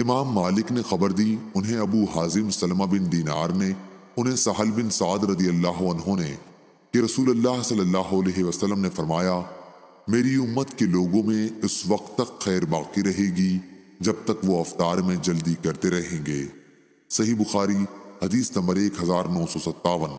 امام مالک نے خبر دی انہیں ابو حازم سلمہ بن دینار نے انہیں سہل بن سعد رضی اللہ عنہ نے کہ رسول اللہ صلی اللہ علیہ وسلم نے فرمایا میری امت کے لوگوں میں اس وقت تک خیر باقی رہے گی جب تک وہ افطار میں جلدی کرتے رہیں گے صحیح بخاری حدیث نمبر ایک ہزار نو سو ستاون